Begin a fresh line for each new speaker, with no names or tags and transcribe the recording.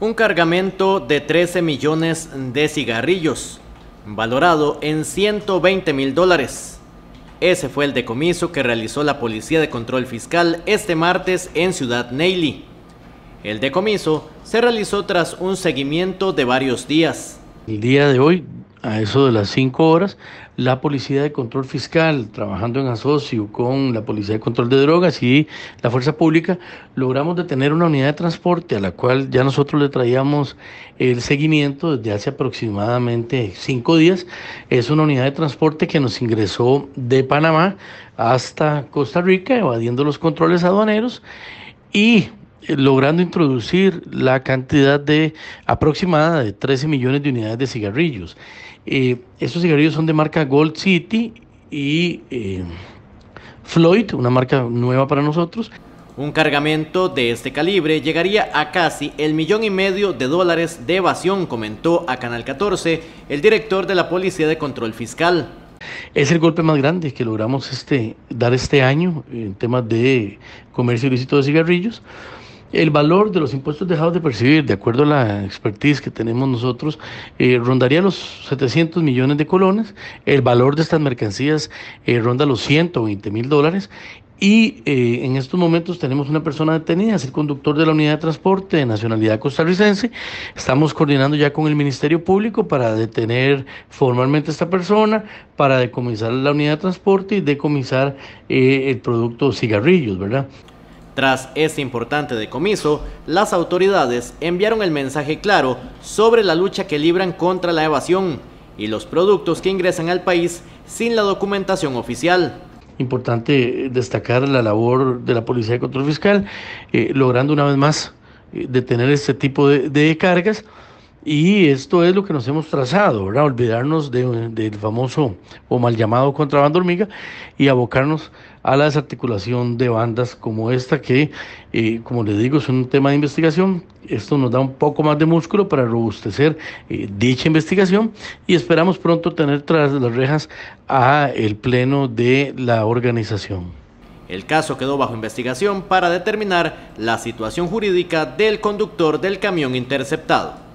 un cargamento de 13 millones de cigarrillos, valorado en 120 mil dólares. Ese fue el decomiso que realizó la Policía de Control Fiscal este martes en Ciudad Neily. El decomiso se realizó tras un seguimiento de varios días.
El día de hoy a eso de las 5 horas, la Policía de Control Fiscal, trabajando en asocio con la Policía de Control de Drogas y la Fuerza Pública, logramos detener una unidad de transporte a la cual ya nosotros le traíamos el seguimiento desde hace aproximadamente 5 días. Es una unidad de transporte que nos ingresó de Panamá hasta Costa Rica, evadiendo los controles aduaneros y eh, logrando introducir la cantidad de aproximada de 13 millones de unidades de cigarrillos. Eh, estos cigarrillos son de marca Gold City y eh, Floyd, una marca nueva para nosotros.
Un cargamento de este calibre llegaría a casi el millón y medio de dólares de evasión, comentó a Canal 14 el director de la Policía de Control Fiscal.
Es el golpe más grande que logramos este, dar este año en temas de comercio ilícito de cigarrillos. El valor de los impuestos dejados de percibir, de acuerdo a la expertise que tenemos nosotros, eh, rondaría los 700 millones de colones. El valor de estas mercancías eh, ronda los 120 mil dólares. Y eh, en estos momentos tenemos una persona detenida, es el conductor de la unidad de transporte de nacionalidad costarricense. Estamos coordinando ya con el Ministerio Público para detener formalmente a esta persona, para decomisar la unidad de transporte y decomisar el producto cigarrillos, ¿verdad?
Tras este importante decomiso, las autoridades enviaron el mensaje claro sobre la lucha que libran contra la evasión y los productos que ingresan al país sin la documentación oficial.
Importante destacar la labor de la Policía de Control Fiscal, eh, logrando una vez más eh, detener este tipo de cargas. Y esto es lo que nos hemos trazado, Olvidarnos del famoso o mal llamado contrabando hormiga y abocarnos a la desarticulación de bandas como esta que, eh, como les digo, es un tema de investigación. Esto nos da un poco más de músculo para robustecer eh, dicha investigación y esperamos pronto tener tras las rejas a el pleno de la organización.
El caso quedó bajo investigación para determinar la situación jurídica del conductor del camión interceptado.